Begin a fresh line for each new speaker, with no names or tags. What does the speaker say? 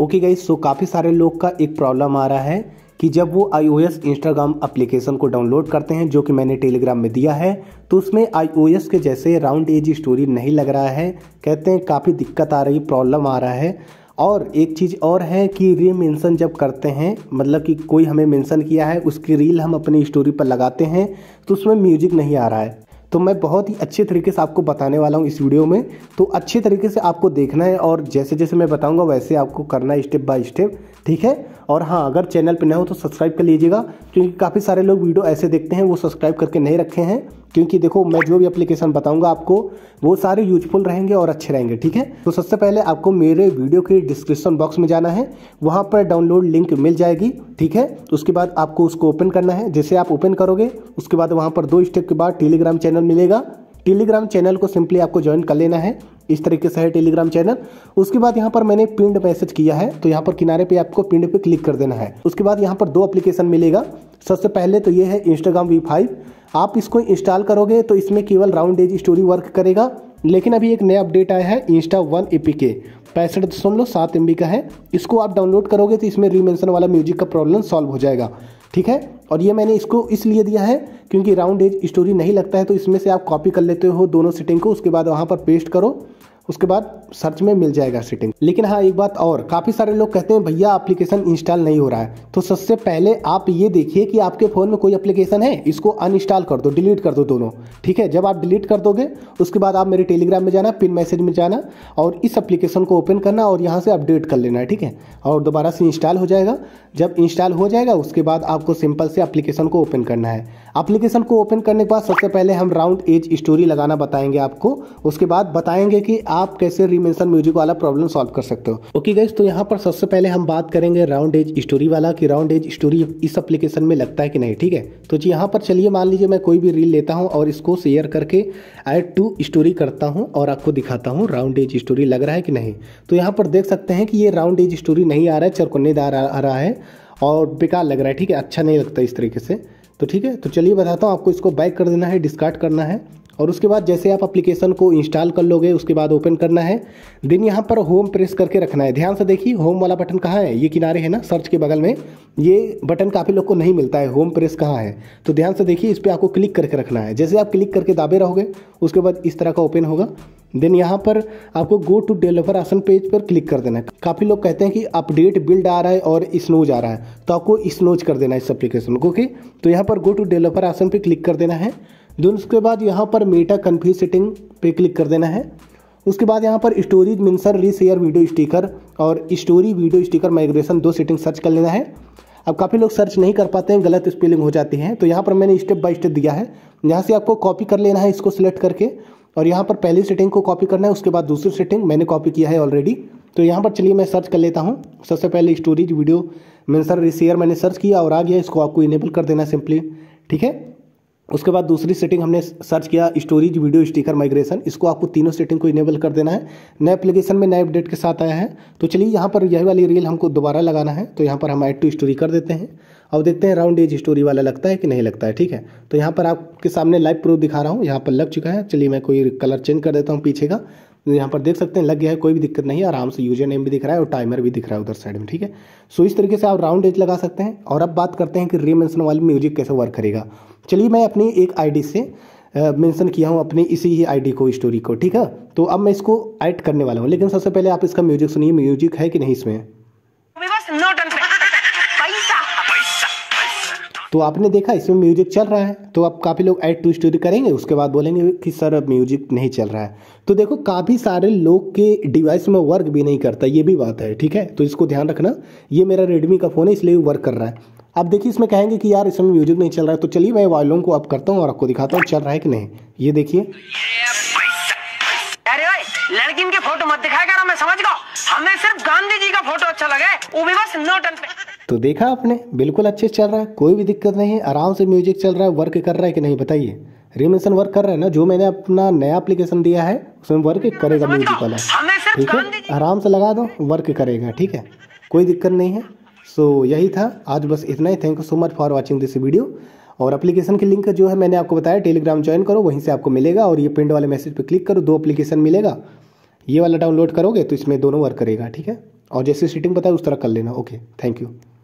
okay guys so काफ़ी सारे लोग का एक प्रॉब्लम आ रहा है कि जब वो I O S Instagram application को डाउनलोड करते हैं जो कि मैंने टेलीग्राम में दिया है तो उसमें आई ओ एस के जैसे राउंड एज स्टोरी नहीं लग रहा है कहते हैं काफ़ी दिक्कत आ रही प्रॉब्लम आ रहा है और एक चीज़ और है कि री मेंशन जब करते हैं मतलब कि कोई हमें मेंशन किया है उसकी रील हम अपनी स्टोरी पर लगाते हैं तो उसमें म्यूजिक नहीं आ रहा है तो मैं बहुत ही अच्छे तरीके से आपको बताने वाला हूँ इस वीडियो में तो अच्छे तरीके से आपको देखना है और जैसे जैसे मैं बताऊँगा वैसे आपको करना है स्टेप बाय स्टेप ठीक है और हाँ अगर चैनल पर नए हो तो सब्सक्राइब कर लीजिएगा क्योंकि काफ़ी सारे लोग वीडियो ऐसे देखते हैं वो सब्सक्राइब करके नहीं रखे हैं क्योंकि देखो मैं जो भी एप्लीकेशन बताऊंगा आपको वो सारे यूजफुल रहेंगे और अच्छे रहेंगे ठीक है तो सबसे पहले आपको मेरे वीडियो के डिस्क्रिप्शन बॉक्स में जाना है वहाँ पर डाउनलोड लिंक मिल जाएगी ठीक है तो उसके बाद आपको उसको ओपन करना है जैसे आप ओपन करोगे उसके बाद वहाँ पर दो स्टेप के बाद टेलीग्राम चैनल मिलेगा टेलीग्राम चैनल को सिंपली आपको ज्वाइन कर लेना है इस तरीके से है टेलीग्राम चैनल उसके बाद यहाँ पर मैंने पिंड मैसेज किया है तो यहाँ पर किनारे पे आपको पिंड पे क्लिक कर देना है उसके बाद यहाँ पर दो एप्लीकेशन मिलेगा सबसे पहले तो ये है इंस्टाग्राम वी फाइव आप इसको इंस्टॉल करोगे तो इसमें केवल राउंड एज स्टोरी वर्क करेगा लेकिन अभी एक नया अपडेट आया है इंस्टा वन ए पी के पैंसठ दशमलव सात एम का है इसको आप डाउनलोड करोगे तो इसमें रीमेंशन वाला म्यूजिक का प्रॉब्लम सॉल्व हो जाएगा ठीक है और ये मैंने इसको इसलिए दिया है क्योंकि राउंड एज स्टोरी नहीं लगता है तो इसमें से आप कॉपी कर लेते हो दोनों सेटिंग को उसके बाद वहाँ पर पेस्ट करो उसके बाद सर्च में मिल जाएगा सेटिंग लेकिन हाँ एक बात और काफ़ी सारे लोग कहते हैं भैया एप्लीकेशन इंस्टॉल नहीं हो रहा है तो सबसे पहले आप ये देखिए कि आपके फ़ोन में कोई एप्लीकेशन है इसको अनइंस्टॉल कर दो डिलीट कर दो दोनों ठीक है जब आप डिलीट कर दोगे उसके बाद आप मेरे टेलीग्राम में जाना पिन मैसेज में जाना और इस एप्लीकेशन को ओपन करना और यहाँ से अपडेट कर लेना है ठीक है और दोबारा से इंस्टॉल हो जाएगा जब इंस्टॉल हो जाएगा उसके बाद आपको सिंपल से एप्लीकेशन को ओपन करना है एप्लीकेशन को ओपन करने के बाद सबसे पहले हम राउंड एज स्टोरी लगाना बताएंगे आपको उसके बाद बताएंगे कि आप आप कैसे रिमेंशन म्यूजिक वाला प्रॉब्लम सॉल्व कर सकते हो ओके गाइज तो यहाँ पर सबसे पहले हम बात करेंगे राउंड एज स्टोरी वाला कि राउंड एज स्टोरी इस एप्लीकेशन में लगता है कि नहीं ठीक है तो जी यहाँ पर चलिए मान लीजिए मैं कोई भी रील लेता हूँ और इसको शेयर करके एड टू स्टोरी करता हूँ और आपको दिखाता हूँ राउंड एज स्टोरी लग रहा है कि नहीं तो यहाँ पर देख सकते हैं कि ये राउंड एज स्टोरी नहीं आ रहा है चरकुन्नेदार आ रहा है और बेकार लग रहा है ठीक है अच्छा नहीं लगता इस तरीके से तो ठीक है तो चलिए बताता हूँ आपको इसको बैक कर देना है डिस्कार्ड करना है और उसके बाद जैसे आप एप्लीकेशन को इंस्टॉल कर लोगे उसके बाद ओपन करना है देन यहाँ पर होम प्रेस करके रखना है ध्यान से देखिए होम वाला बटन कहाँ है ये किनारे है ना सर्च के बगल में ये बटन काफ़ी लोग को नहीं मिलता है होम प्रेस कहाँ है तो ध्यान से देखिए इस पर आपको क्लिक करके रखना है जैसे आप क्लिक करके दाबे रहोगे उसके बाद इस तरह का ओपन होगा देन यहाँ पर आपको go to developer options page पर क्लिक कर देना है काफ़ी लोग कहते हैं कि अपडेट बिल्ड आ रहा है और स्नोज आ रहा है तो आपको स्नोज कर देना है इस एप्लीकेशन को ओके तो यहाँ पर गो टू डेवलपर आसन पर क्लिक कर देना है देन उसके बाद यहाँ पर मेटा कन्फ्यूज सेटिंग पे क्लिक कर देना है उसके बाद यहाँ पर स्टोरेज मिनसर रीशेयर वीडियो स्टिकर और स्टोरी वीडियो स्टिकर माइग्रेशन दो सेटिंग सर्च कर लेना है अब काफ़ी लोग सर्च नहीं कर पाते हैं गलत स्पेलिंग हो जाती है तो यहाँ पर मैंने स्टेप बाय स्टेप दिया है यहाँ से आपको कॉपी कर लेना है इसको सिलेक्ट करके और यहाँ पर पहली सेटिंग को कॉपी करना है उसके बाद दूसरी सेटिंग मैंने कॉपी किया है ऑलरेडी तो यहाँ पर चलिए मैं सर्च कर लेता हूँ सबसे पहले स्टोरीज वीडियो मिनसर री मैंने सर्च किया और आ गया इसको आपको इनेबल कर देना सिंपली ठीक है उसके बाद दूसरी सेटिंग हमने सर्च किया स्टोरेज वीडियो स्टिकर माइग्रेशन इसको आपको तीनों सेटिंग को इनेबल कर देना है नए एप्लीकेशन में नए अपडेट के साथ आया है तो चलिए यहाँ पर यही वाली रील हमको दोबारा लगाना है तो यहाँ पर हम ऐड टू स्टोरी कर देते हैं और देखते हैं राउंड एज स्टोरी वाला लगता है कि नहीं लगता है ठीक है तो यहाँ पर आपके सामने लाइव प्रूफ दिखा रहा हूँ यहाँ पर लग चुका है चलिए मैं कोई कलर चेंज कर देता हूँ पीछे का तो यहाँ पर देख सकते हैं लग गया है कोई भी दिक्कत नहीं है आराम से यूजर नेम भी दिख रहा है और टाइमर भी दिख रहा है उधर साइड में ठीक है सो इस तरीके से आप राउंड एज लगा सकते हैं और अब बात करते हैं कि रीमेंशन वाली म्यूजिक कैसे वर्क करेगा चलिए मैं अपनी एक आई से मेंशन किया हूँ अपनी इसी ही आईडी को स्टोरी को ठीक है तो अब मैं इसको ऐड करने वाला हूँ लेकिन सबसे पहले आप इसका म्यूजिक सुनिए म्यूजिक है कि नहीं इसमें तो आपने देखा इसमें म्यूजिक चल रहा है तो आप काफ़ी लोग ऐड टू स्टोरी करेंगे उसके बाद बोलेंगे कि सर अब म्यूजिक नहीं चल रहा है तो देखो काफ़ी सारे लोग के डिवाइस में वर्क भी नहीं करता ये भी बात है ठीक है तो इसको ध्यान रखना ये मेरा रेडमी का फ़ोन है इसलिए वर्क कर रहा है अब देखिए इसमें कहेंगे कि यार इसमें म्यूजिक नहीं चल रहा है तो चलिए मैं वॉल्यूम को अप करता हूँ और आपको दिखाता हूँ चल रहा है कि नहीं ये देखिए लड़की के फोटो मत दिखाया कर समझ गो हमें सिर्फ गांधी जी का फोटो अच्छा लगे वो भी बस नोटन पे तो देखा आपने बिल्कुल अच्छे से चल रहा है कोई भी दिक्कत नहीं है आराम से म्यूजिक चल रहा है वर्क कर रहा है कि नहीं बताइए रिमेशन वर्क कर रहा है ना जो मैंने अपना नया एप्लीकेशन दिया है उसमें वर्क करेगा म्यूजिक वाला ठीक है आराम से लगा दो वर्क करेगा ठीक है कोई दिक्कत नहीं है सो so, यही था आज बस इतना ही thank you so much for watching this video और एप्लीकेशन की लिंक जो है मैंने आपको बताया टेलीग्राम ज्वाइन करो वहीं से आपको मिलेगा और ये पिंड वाले मैसेज पर क्लिक करो दो एप्लीकेशन मिलेगा ये वाला डाउनलोड करोगे तो इसमें दोनों वर्क करेगा ठीक है और जैसे सीटिंग बताए उस तरह कर लेना ओके थैंक यू